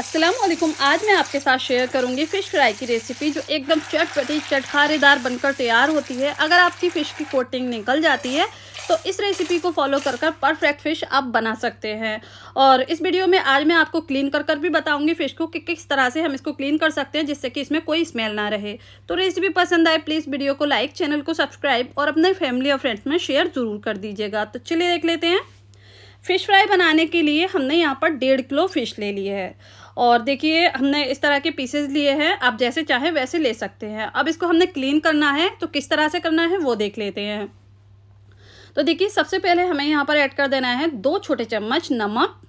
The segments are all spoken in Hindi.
असलम आज मैं आपके साथ शेयर करूंगी फ़िश फ्राई की रेसिपी जो एकदम चटपटी चटखारेदार बनकर तैयार होती है अगर आपकी फ़िश की कोटिंग निकल जाती है तो इस रेसिपी को फॉलो कर कर परफेक्ट फ़िश आप बना सकते हैं और इस वीडियो में आज मैं आपको क्लीन कर कर भी बताऊंगी फ़िश को कि किस तरह से हम इसको क्लीन कर सकते हैं जिससे कि इसमें कोई स्मेल ना रहे तो रेसिपी पसंद आए प्लीज़ वीडियो को लाइक चैनल को सब्सक्राइब और अपने फैमिली और फ्रेंड्स में शेयर ज़रूर कर दीजिएगा तो चलिए देख लेते हैं फ़िश फ्राई बनाने के लिए हमने यहाँ पर डेढ़ किलो फ़िश ले ली है और देखिए हमने इस तरह के पीसेस लिए हैं आप जैसे चाहें वैसे ले सकते हैं अब इसको हमने क्लीन करना है तो किस तरह से करना है वो देख लेते हैं तो देखिए सबसे पहले हमें यहाँ पर ऐड कर देना है दो छोटे चम्मच नमक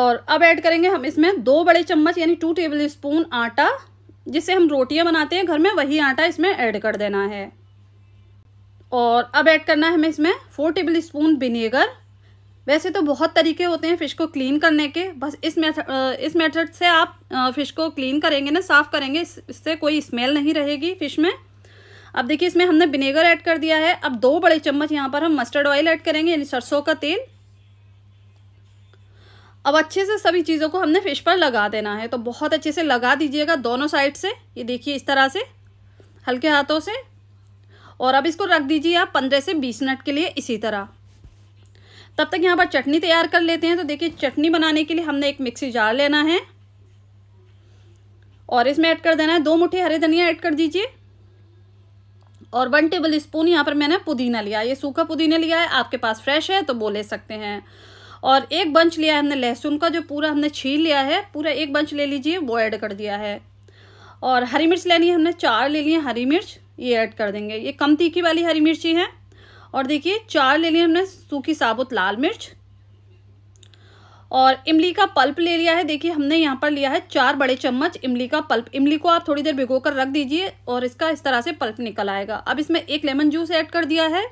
और अब ऐड करेंगे हम इसमें दो बड़े चम्मच यानी टू टेबल स्पून आटा जिससे हम रोटियां बनाते हैं घर में वही आटा इसमें ऐड कर देना है और अब ऐड करना है हमें इसमें फोर टेबल स्पून विनेगर वैसे तो बहुत तरीके होते हैं फ़िश को क्लीन करने के बस इस मेथड इस मेथड से आप फ़िश को क्लीन करेंगे ना साफ़ करेंगे इससे कोई स्मेल नहीं रहेगी फ़िश में अब देखिए इसमें हमने विनेगर ऐड कर दिया है अब दो बड़े चम्मच यहाँ पर हम मस्टर्ड ऑयल ऐड करेंगे यानी सरसों का तेल अब अच्छे से सभी चीज़ों को हमने फिश पर लगा देना है तो बहुत अच्छे से लगा दीजिएगा दोनों साइड से ये देखिए इस तरह से हल्के हाथों से और अब इसको रख दीजिए आप पंद्रह से बीस मिनट के लिए इसी तरह तब तक यहाँ पर चटनी तैयार कर लेते हैं तो देखिए चटनी बनाने के लिए हमने एक मिक्सी जार लेना है और इसमें ऐड कर देना है दो मुठ्ठी हरे धनिया ऐड कर दीजिए और वन टेबल स्पून यहाँ पर मैंने पुदीना लिया ये सूखा पुदीना लिया है आपके पास फ्रेश है तो वो ले सकते हैं और एक बंच लिया है हमने लहसुन का जो पूरा हमने छील लिया है पूरा एक बंच ले लीजिए वो ऐड कर दिया है और हरी मिर्च लेनी है हमने चार ले लिया है हरी मिर्च ये ऐड कर देंगे ये कम तीखी वाली हरी मिर्ची है और देखिए चार ले लिए हमने सूखी साबुत लाल मिर्च और इमली का पल्प ले लिया है देखिए हमने यहाँ पर लिया है चार बड़े चम्मच इमली का पल्प इमली को आप थोड़ी देर भिगो कर रख दीजिए और इसका इस तरह से पल्प निकल आएगा अब इसमें एक लेमन जूस ऐड कर दिया है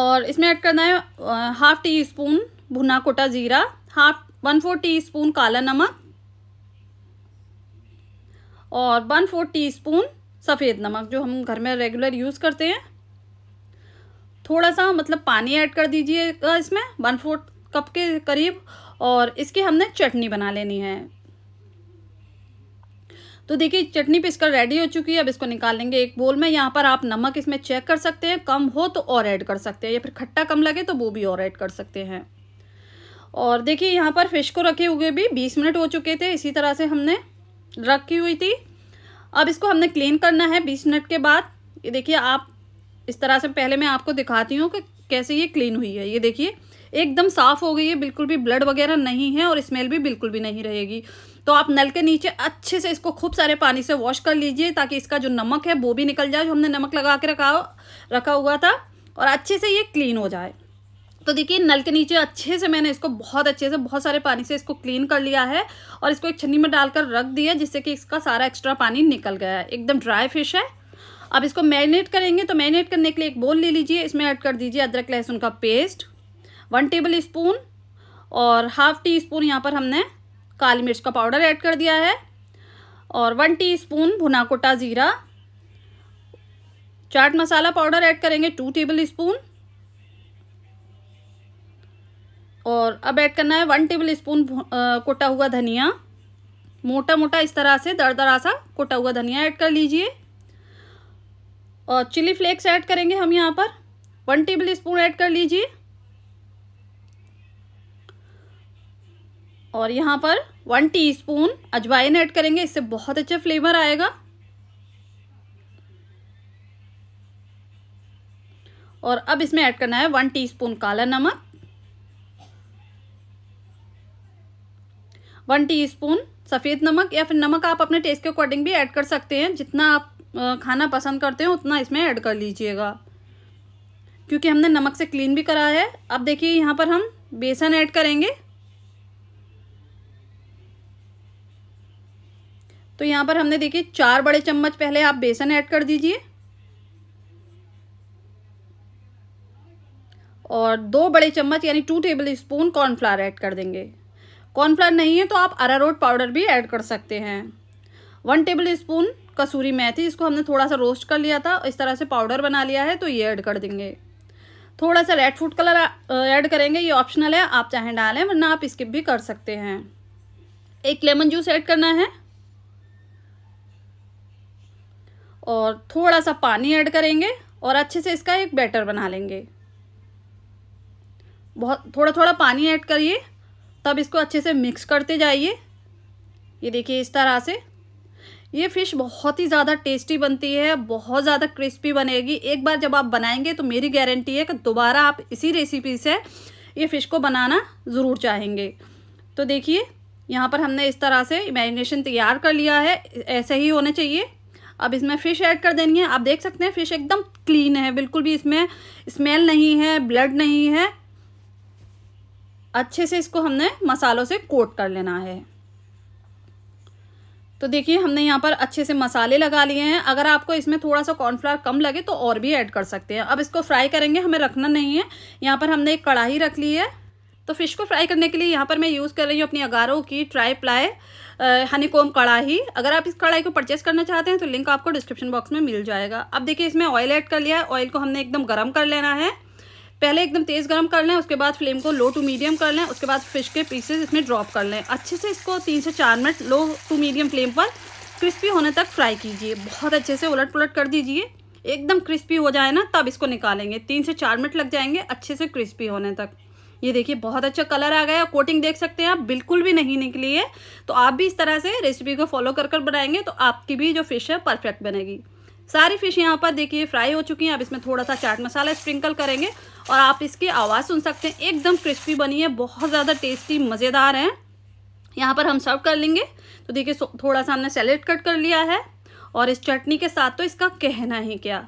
और इसमें ऐड करना है हाफ टी स्पून भुना कोटा ज़ीरा half one four teaspoon काला नमक और वन फोर टी स्पून सफ़ेद नमक जो हम घर में रेगुलर यूज़ करते हैं थोड़ा सा मतलब पानी ऐड कर दीजिएगा इसमें वन फोर्थ कप के करीब और इसकी हमने चटनी बना लेनी है तो देखिए चटनी पे इसका रेडी हो चुकी है अब इसको निकाल लेंगे एक बोल में यहाँ पर आप नमक इसमें चेक कर सकते हैं कम हो तो और ऐड कर सकते हैं या फिर खट्टा कम लगे तो वो भी और ऐड कर सकते हैं और देखिए यहाँ पर फिश को रखे हुए भी बीस मिनट हो चुके थे इसी तरह से हमने रखी हुई थी अब इसको हमने क्लीन करना है बीस मिनट के बाद ये देखिए आप इस तरह से पहले मैं आपको दिखाती हूँ कि कैसे ये क्लीन हुई है ये देखिए एकदम साफ़ हो गई है बिल्कुल भी ब्लड वगैरह नहीं है और स्मेल भी बिल्कुल भी नहीं रहेगी तो आप नल के नीचे अच्छे से इसको खूब सारे पानी से वॉश कर लीजिए ताकि इसका जो नमक है वो भी निकल जाए जो हमने नमक लगा के रखा रखा हुआ था और अच्छे से ये क्लीन हो जाए तो देखिए नल के नीचे अच्छे से मैंने इसको बहुत अच्छे से बहुत सारे पानी से इसको क्लीन कर लिया है और इसको एक छन्नी में डालकर रख दिया जिससे कि इसका सारा एक्स्ट्रा पानी निकल गया है एकदम ड्राई फिश है अब इसको मैरिनेट करेंगे तो मैरिनेट करने के लिए एक बोल ले लीजिए इसमें ऐड कर दीजिए अदरक लहसुन का पेस्ट वन टेबल स्पून और हाफ टी स्पून यहाँ पर हमने काली मिर्च का पाउडर ऐड कर दिया है और वन स्पून भुना कोटा ज़ीरा चाट मसाला पाउडर ऐड करेंगे टू टेबल स्पून और अब ऐड करना है वन टेबल स्पून कोटा हुआ धनिया मोटा मोटा इस तरह से दर दरा सा कोटा हुआ धनिया ऐड कर लीजिए और चिली फ्लेक्स ऐड करेंगे हम यहाँ पर वन टेबल स्पून ऐड कर लीजिए और यहाँ पर वन टीस्पून अजवाइन ऐड करेंगे इससे बहुत अच्छा फ्लेवर आएगा और अब इसमें ऐड करना है वन टीस्पून काला नमक वन टीस्पून सफ़ेद नमक या फिर नमक आप अपने टेस्ट के अकॉर्डिंग भी ऐड कर सकते हैं जितना आप खाना पसंद करते हैं उतना इसमें ऐड कर लीजिएगा क्योंकि हमने नमक से क्लीन भी करा है अब देखिए यहाँ पर हम बेसन ऐड करेंगे तो यहाँ पर हमने देखिए चार बड़े चम्मच पहले आप बेसन ऐड कर दीजिए और दो बड़े चम्मच यानी two tablespoon cornflour add कर देंगे कॉर्नफ्लावर नहीं है तो आप अरारोट पाउडर भी ऐड कर सकते हैं वन टेबल स्पून कसूरी मेथी इसको हमने थोड़ा सा रोस्ट कर लिया था इस तरह से पाउडर बना लिया है तो ये ऐड कर देंगे थोड़ा सा रेड फूड कलर ऐड करेंगे ये ऑप्शनल है आप चाहें डालें वरना आप स्किप भी कर सकते हैं एक लेमन जूस ऐड करना है और थोड़ा सा पानी ऐड करेंगे और अच्छे से इसका एक बैटर बना लेंगे बहुत थोड़ा थोड़ा पानी ऐड करिए तब इसको अच्छे से मिक्स करते जाइए ये देखिए इस तरह से ये फ़िश बहुत ही ज़्यादा टेस्टी बनती है बहुत ज़्यादा क्रिस्पी बनेगी एक बार जब आप बनाएंगे तो मेरी गारंटी है कि दोबारा आप इसी रेसिपी से ये फ़िश को बनाना ज़रूर चाहेंगे तो देखिए यहाँ पर हमने इस तरह से इमेजिनेशन तैयार कर लिया है ऐसे ही होने चाहिए अब इसमें फ़िश ऐड कर देनी है आप देख सकते हैं फ़िश एकदम क्लीन है बिल्कुल भी इसमें स्मेल नहीं है ब्लड नहीं है अच्छे से इसको हमने मसालों से कोट कर लेना है तो देखिए हमने यहाँ पर अच्छे से मसाले लगा लिए हैं अगर आपको इसमें थोड़ा सा कॉर्नफ्लावर कम लगे तो और भी ऐड कर सकते हैं अब इसको फ्राई करेंगे हमें रखना नहीं है यहाँ पर हमने एक कढ़ाई रख ली है तो फिश को फ्राई करने के लिए यहाँ पर मैं यूज़ कर रही हूँ अपनी अगारों की ट्राई प्लाई हनी कोम कढ़ाई अगर आप इस कढ़ाई को परचेस करना चाहते हैं तो लिंक आपको डिस्क्रिप्शन बॉक्स में मिल जाएगा अब देखिए इसमें ऑयल ऐड कर लिया है ऑयल को हमने एकदम गर्म कर लेना है पहले एकदम तेज़ गर्म कर लें उसके बाद फ्लेम को लो टू मीडियम कर लें उसके बाद फ़िश के पीसेज इसमें ड्रॉप कर लें अच्छे से इसको तीन से चार minute low to medium flame पर क्रिस्पी होने तक फ्राई कीजिए बहुत अच्छे से उलट पुलट कर दीजिए एकदम क्रिस्पी हो जाए ना तब इसको निकालेंगे तीन से चार मिनट लग जाएंगे अच्छे से क्रिस्पी होने तक ये देखिए बहुत अच्छा कलर आ गया कोटिंग देख सकते हैं आप बिल्कुल भी नहीं निकली है तो आप भी इस तरह से रेसिपी को फॉलो कर कर बनाएंगे तो आपकी भी जो फिश है परफेक्ट बनेगी सारी फिश यहाँ पर देखिए फ्राई हो चुकी हैं अब इसमें थोड़ा सा चाट मसाला स्प्रिंकल करेंगे और आप इसकी आवाज़ सुन सकते हैं एकदम क्रिस्पी बनी है बहुत ज़्यादा टेस्टी मज़ेदार है यहाँ पर हम सर्व कर लेंगे तो देखिए थोड़ा सा हमने सैलेड कट कर लिया है और इस चटनी के साथ तो इसका कहना ही क्या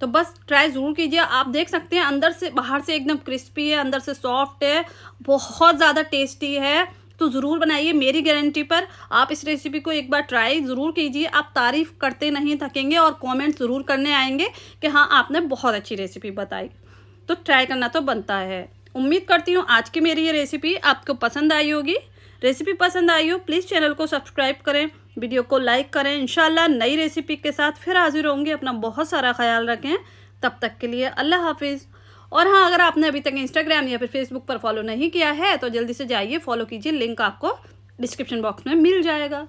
तो बस ट्राई ज़रूर कीजिए आप देख सकते हैं अंदर से बाहर से एकदम क्रिस्पी है अंदर से सॉफ्ट है बहुत ज़्यादा टेस्टी है तो ज़रूर बनाइए मेरी गारंटी पर आप इस रेसिपी को एक बार ट्राई ज़रूर कीजिए आप तारीफ़ करते नहीं थकेंगे और कमेंट ज़रूर करने आएंगे कि हाँ आपने बहुत अच्छी रेसिपी बताई तो ट्राई करना तो बनता है उम्मीद करती हूँ आज की मेरी ये रेसिपी आपको पसंद आई होगी रेसिपी पसंद आई हो प्लीज़ चैनल को सब्सक्राइब करें वीडियो को लाइक करें इन नई रेसिपी के साथ फिर हाजिर होंगे अपना बहुत सारा ख्याल रखें तब तक के लिए अल्लाह हाफिज़ और हाँ अगर आपने अभी तक इंस्टाग्राम या फिर फेसबुक पर फॉलो नहीं किया है तो जल्दी से जाइए फॉलो कीजिए लिंक आपको डिस्क्रिप्शन बॉक्स में मिल जाएगा